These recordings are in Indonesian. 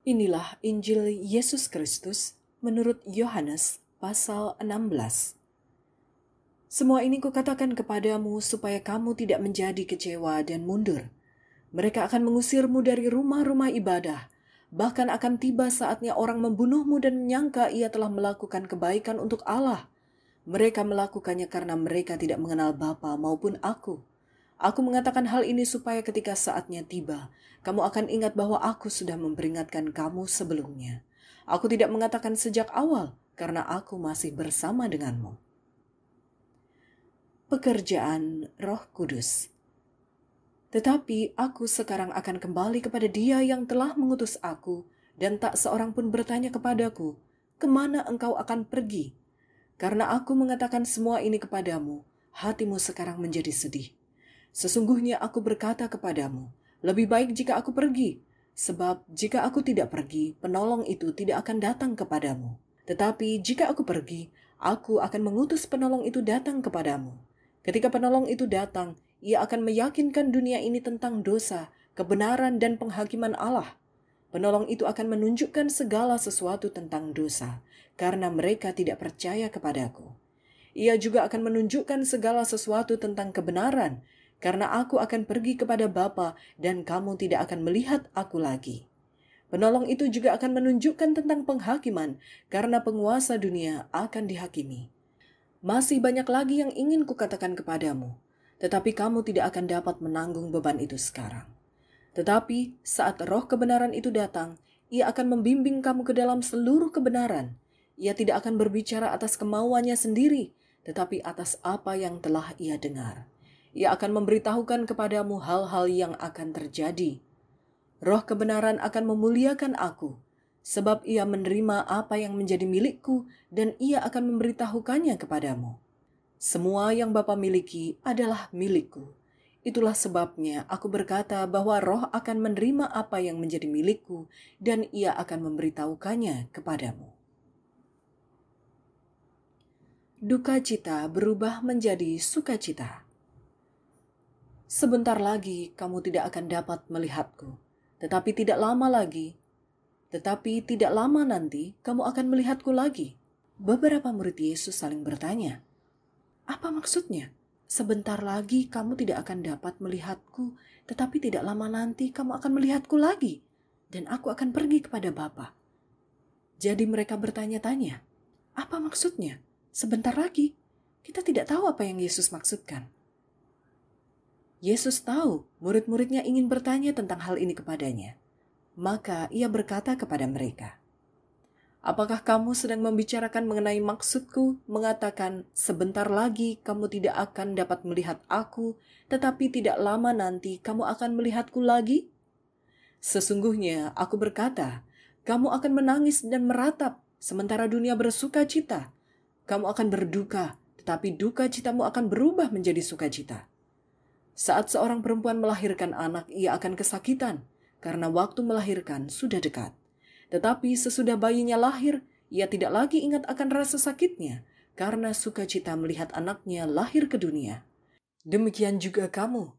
Inilah Injil Yesus Kristus menurut Yohanes pasal 16. Semua ini kukatakan kepadamu supaya kamu tidak menjadi kecewa dan mundur. Mereka akan mengusirmu dari rumah-rumah ibadah, bahkan akan tiba saatnya orang membunuhmu dan menyangka ia telah melakukan kebaikan untuk Allah. Mereka melakukannya karena mereka tidak mengenal Bapa maupun aku. Aku mengatakan hal ini supaya ketika saatnya tiba, kamu akan ingat bahwa aku sudah memperingatkan kamu sebelumnya. Aku tidak mengatakan sejak awal karena aku masih bersama denganmu. Pekerjaan Roh Kudus. Tetapi aku sekarang akan kembali kepada Dia yang telah mengutus aku, dan tak seorang pun bertanya kepadaku, "Kemana engkau akan pergi?" Karena aku mengatakan semua ini kepadamu, hatimu sekarang menjadi sedih Sesungguhnya aku berkata kepadamu, lebih baik jika aku pergi, sebab jika aku tidak pergi, penolong itu tidak akan datang kepadamu. Tetapi jika aku pergi, aku akan mengutus penolong itu datang kepadamu. Ketika penolong itu datang, ia akan meyakinkan dunia ini tentang dosa, kebenaran, dan penghakiman Allah. Penolong itu akan menunjukkan segala sesuatu tentang dosa, karena mereka tidak percaya kepadaku. Ia juga akan menunjukkan segala sesuatu tentang kebenaran, karena aku akan pergi kepada Bapa dan kamu tidak akan melihat aku lagi. Penolong itu juga akan menunjukkan tentang penghakiman, karena penguasa dunia akan dihakimi. Masih banyak lagi yang ingin kukatakan kepadamu, tetapi kamu tidak akan dapat menanggung beban itu sekarang. Tetapi saat roh kebenaran itu datang, ia akan membimbing kamu ke dalam seluruh kebenaran. Ia tidak akan berbicara atas kemauannya sendiri, tetapi atas apa yang telah ia dengar. Ia akan memberitahukan kepadamu hal-hal yang akan terjadi. Roh kebenaran akan memuliakan aku, sebab ia menerima apa yang menjadi milikku dan ia akan memberitahukannya kepadamu. Semua yang Bapa miliki adalah milikku. Itulah sebabnya aku berkata bahwa roh akan menerima apa yang menjadi milikku dan ia akan memberitahukannya kepadamu. Duka cita berubah menjadi sukacita. Sebentar lagi kamu tidak akan dapat melihatku, tetapi tidak lama lagi. Tetapi tidak lama nanti kamu akan melihatku lagi. Beberapa murid Yesus saling bertanya, "Apa maksudnya? Sebentar lagi kamu tidak akan dapat melihatku, tetapi tidak lama nanti kamu akan melihatku lagi, dan aku akan pergi kepada Bapa." Jadi mereka bertanya-tanya, "Apa maksudnya? Sebentar lagi kita tidak tahu apa yang Yesus maksudkan." Yesus tahu murid-muridnya ingin bertanya tentang hal ini kepadanya. Maka ia berkata kepada mereka, Apakah kamu sedang membicarakan mengenai maksudku mengatakan sebentar lagi kamu tidak akan dapat melihat aku, tetapi tidak lama nanti kamu akan melihatku lagi? Sesungguhnya aku berkata, kamu akan menangis dan meratap sementara dunia bersuka cita. Kamu akan berduka, tetapi duka citamu akan berubah menjadi sukacita. Saat seorang perempuan melahirkan anak, ia akan kesakitan karena waktu melahirkan sudah dekat. Tetapi sesudah bayinya lahir, ia tidak lagi ingat akan rasa sakitnya karena sukacita melihat anaknya lahir ke dunia. Demikian juga kamu.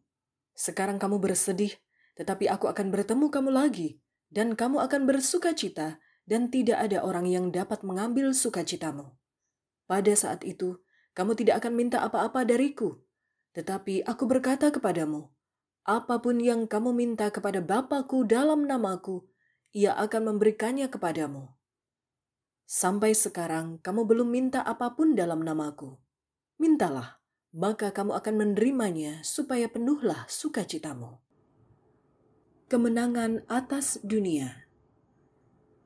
Sekarang kamu bersedih, tetapi aku akan bertemu kamu lagi, dan kamu akan bersukacita, dan tidak ada orang yang dapat mengambil sukacitamu. Pada saat itu, kamu tidak akan minta apa-apa dariku, tetapi aku berkata kepadamu, apapun yang kamu minta kepada Bapakku dalam namaku, ia akan memberikannya kepadamu. Sampai sekarang kamu belum minta apapun dalam namaku. Mintalah, maka kamu akan menerimanya supaya penuhlah sukacitamu. Kemenangan atas dunia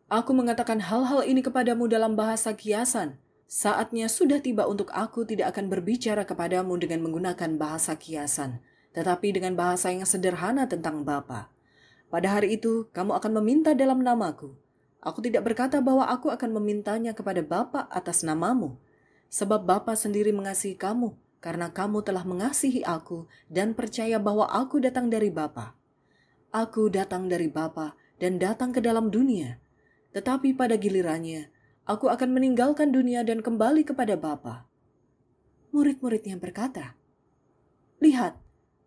Aku mengatakan hal-hal ini kepadamu dalam bahasa kiasan, Saatnya sudah tiba untuk aku tidak akan berbicara kepadamu dengan menggunakan bahasa kiasan, tetapi dengan bahasa yang sederhana tentang Bapa. Pada hari itu, kamu akan meminta dalam namaku. Aku tidak berkata bahwa aku akan memintanya kepada Bapa atas namamu, sebab Bapa sendiri mengasihi kamu, karena kamu telah mengasihi aku dan percaya bahwa aku datang dari Bapa. Aku datang dari Bapa dan datang ke dalam dunia. Tetapi pada gilirannya, aku akan meninggalkan dunia dan kembali kepada Bapa. Murid-muridnya berkata, Lihat,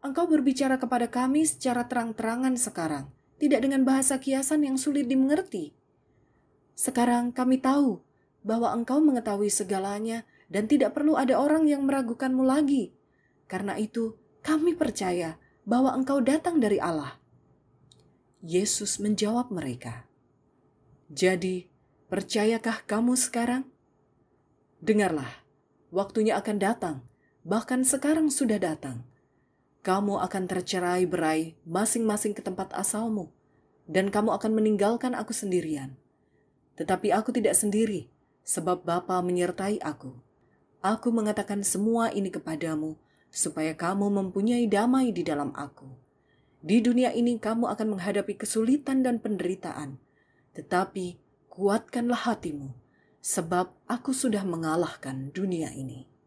engkau berbicara kepada kami secara terang-terangan sekarang, tidak dengan bahasa kiasan yang sulit dimengerti. Sekarang kami tahu bahwa engkau mengetahui segalanya dan tidak perlu ada orang yang meragukanmu lagi. Karena itu, kami percaya bahwa engkau datang dari Allah. Yesus menjawab mereka, "Jadi, Percayakah kamu sekarang? Dengarlah, waktunya akan datang, bahkan sekarang sudah datang. Kamu akan tercerai berai masing-masing ke tempat asalmu, dan kamu akan meninggalkan aku sendirian. Tetapi aku tidak sendiri, sebab Bapa menyertai aku. Aku mengatakan semua ini kepadamu, supaya kamu mempunyai damai di dalam aku. Di dunia ini kamu akan menghadapi kesulitan dan penderitaan, tetapi kuatkanlah hatimu, sebab aku sudah mengalahkan dunia ini.